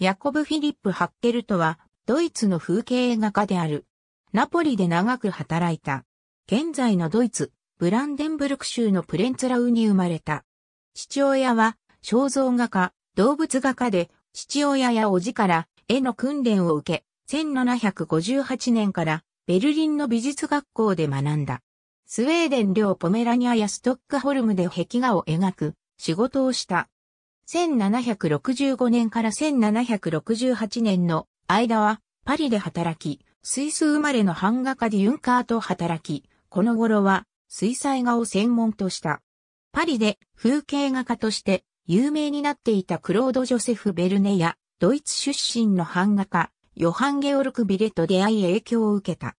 ヤコブ・フィリップ・ハッケルトは、ドイツの風景画家である。ナポリで長く働いた。現在のドイツ、ブランデンブルク州のプレンツラウに生まれた。父親は、肖像画家、動物画家で、父親やおじから絵の訓練を受け、1758年からベルリンの美術学校で学んだ。スウェーデン領ポメラニアやストックホルムで壁画を描く仕事をした。1765年から1768年の間はパリで働き、スイス生まれの版画家ディユンカーと働き、この頃は水彩画を専門とした。パリで風景画家として有名になっていたクロード・ジョセフ・ベルネやドイツ出身の版画家ヨハン・ゲオルク・ビレと出会い影響を受けた。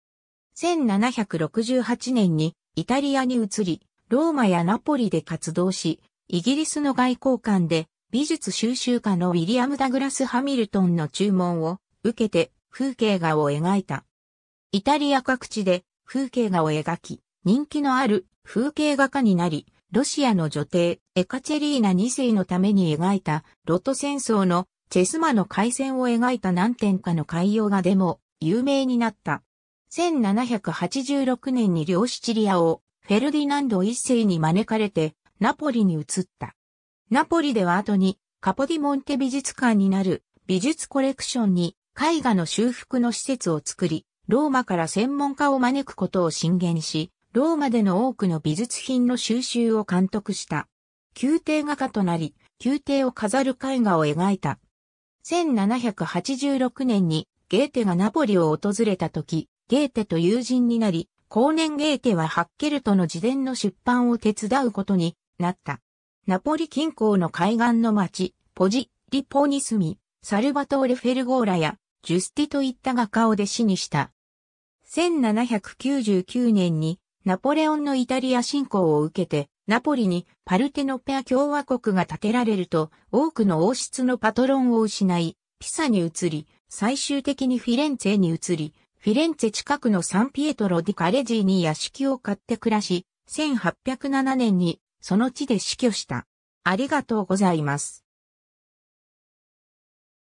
1768年にイタリアに移り、ローマやナポリで活動し、イギリスの外交官で美術収集家のウィリアム・ダグラス・ハミルトンの注文を受けて風景画を描いた。イタリア各地で風景画を描き、人気のある風景画家になり、ロシアの女帝エカチェリーナ2世のために描いたロト戦争のチェスマの海戦を描いた何点かの海洋画でも有名になった。1786年に両シチリアをフェルディナンド1世に招かれてナポリに移った。ナポリでは後にカポディモンテ美術館になる美術コレクションに絵画の修復の施設を作り、ローマから専門家を招くことを進言し、ローマでの多くの美術品の収集を監督した。宮廷画家となり、宮廷を飾る絵画を描いた。1786年にゲーテがナポリを訪れた時、ゲーテと友人になり、後年ゲーテはハッケルトの自伝の出版を手伝うことになった。ナポリ近郊の海岸の町、ポジ、リポに住み、サルバトーレ・フェルゴーラや、ジュスティといった画家を弟子にした。1799年に、ナポレオンのイタリア侵攻を受けて、ナポリにパルテノペア共和国が建てられると、多くの王室のパトロンを失い、ピサに移り、最終的にフィレンツェに移り、フィレンツェ近くのサンピエトロ・ディ・カレジーに屋敷を買って暮らし、1807年にその地で死去した。ありがとうございます。